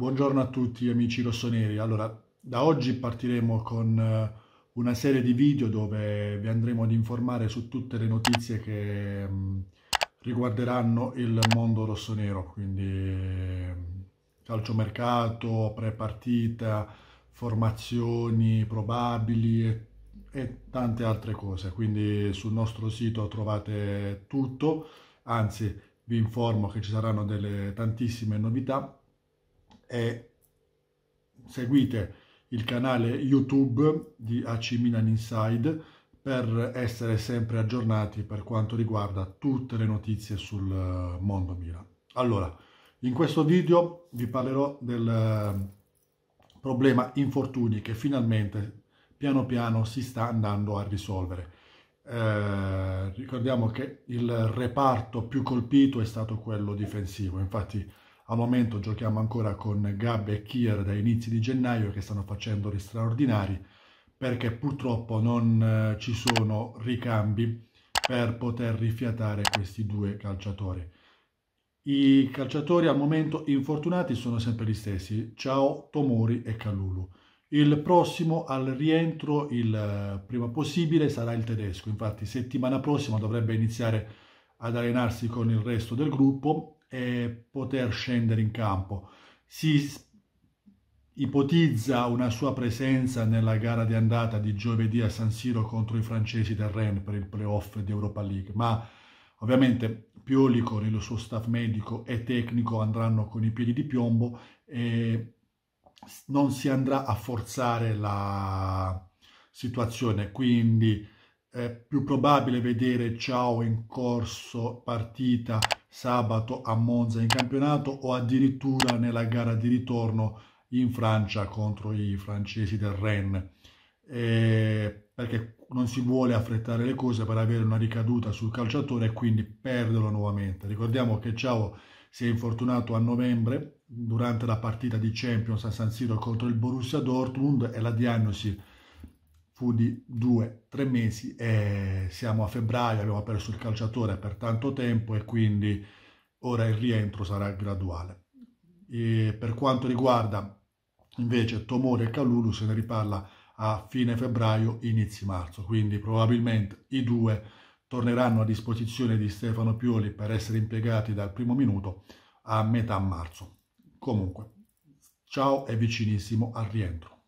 Buongiorno a tutti amici rossoneri. Allora, da oggi partiremo con eh, una serie di video dove vi andremo ad informare su tutte le notizie che mm, riguarderanno il mondo rossonero, quindi eh, calciomercato, prepartita, formazioni probabili e, e tante altre cose. Quindi sul nostro sito trovate tutto, anzi vi informo che ci saranno delle tantissime novità e seguite il canale YouTube di AC Milan Inside per essere sempre aggiornati per quanto riguarda tutte le notizie sul mondo Milan. Allora, in questo video vi parlerò del eh, problema infortuni che finalmente piano piano si sta andando a risolvere. Eh, ricordiamo che il reparto più colpito è stato quello difensivo, infatti al momento giochiamo ancora con Gab e Kier da inizi di gennaio che stanno facendo gli straordinari perché purtroppo non eh, ci sono ricambi per poter rifiatare questi due calciatori. I calciatori al momento infortunati sono sempre gli stessi, Ciao, Tomori e Calulu. Il prossimo al rientro, il eh, prima possibile, sarà il tedesco. Infatti settimana prossima dovrebbe iniziare ad allenarsi con il resto del gruppo e poter scendere in campo. Si ipotizza una sua presenza nella gara di andata di giovedì a San Siro contro i francesi del Rennes per il playoff di Europa League, ma ovviamente Pioli con il suo staff medico e tecnico andranno con i piedi di piombo e non si andrà a forzare la situazione, quindi è più probabile vedere Ciao in corso partita sabato a Monza in campionato o addirittura nella gara di ritorno in Francia contro i francesi del Rennes, eh, perché non si vuole affrettare le cose per avere una ricaduta sul calciatore e quindi perderlo nuovamente. Ricordiamo che Ciao si è infortunato a novembre durante la partita di Champions a San Siro contro il Borussia Dortmund e la diagnosi fu di due, tre mesi e siamo a febbraio, abbiamo perso il calciatore per tanto tempo e quindi ora il rientro sarà graduale. E per quanto riguarda invece Tomori e Calulu se ne riparla a fine febbraio, inizio marzo, quindi probabilmente i due torneranno a disposizione di Stefano Pioli per essere impiegati dal primo minuto a metà marzo. Comunque, ciao e vicinissimo al rientro.